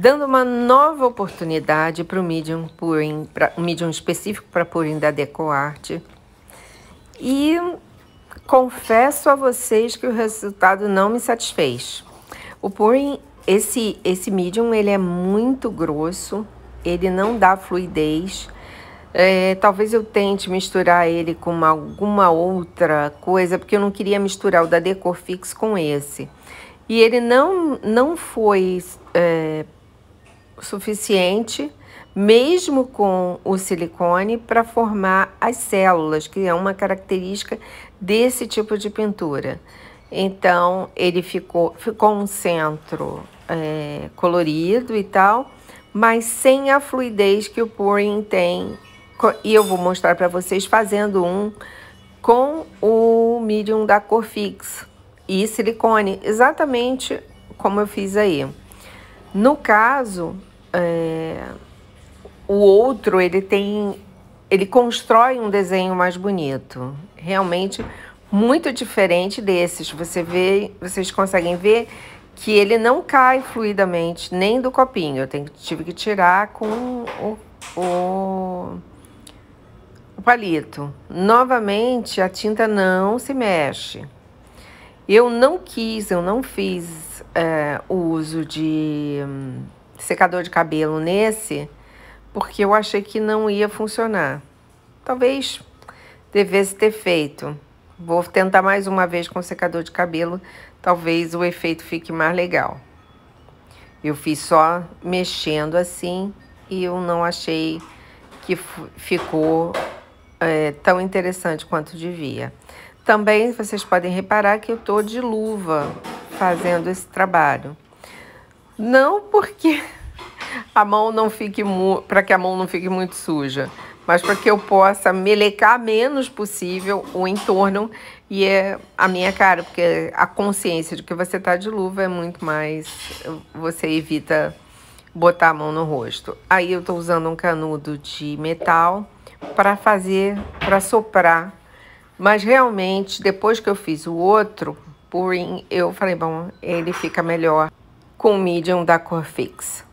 dando uma nova oportunidade para o medium Purim, para um medium específico para Purim da DecoArte. E confesso a vocês que o resultado não me satisfez. O Purim, esse, esse medium, ele é muito grosso, ele não dá fluidez. É, talvez eu tente misturar ele com uma, alguma outra coisa, porque eu não queria misturar o da Decorfix com esse. E ele não, não foi é, suficiente, mesmo com o silicone, para formar as células, que é uma característica desse tipo de pintura. Então, ele ficou, ficou um centro é, colorido e tal, mas sem a fluidez que o pouring tem. E eu vou mostrar para vocês fazendo um com o medium da cor fix e silicone, exatamente como eu fiz aí. No caso, é, o outro ele tem ele constrói um desenho mais bonito, realmente muito diferente desses. Você vê, vocês conseguem ver que ele não cai fluidamente nem do copinho. Eu tenho, tive que tirar com o, o, o palito. Novamente, a tinta não se mexe. Eu não quis, eu não fiz é, o uso de secador de cabelo nesse, porque eu achei que não ia funcionar. Talvez devesse ter feito. Vou tentar mais uma vez com o secador de cabelo, talvez o efeito fique mais legal. Eu fiz só mexendo assim e eu não achei que ficou é, tão interessante quanto devia. Também vocês podem reparar que eu estou de luva fazendo esse trabalho. Não porque a mão não fique para que a mão não fique muito suja, mas para que eu possa melecar menos possível o entorno e é a minha cara, porque a consciência de que você tá de luva é muito mais você evita botar a mão no rosto. Aí eu tô usando um canudo de metal para fazer, para soprar. Mas realmente, depois que eu fiz o outro, purim, eu falei, bom, ele fica melhor com o medium da fixa.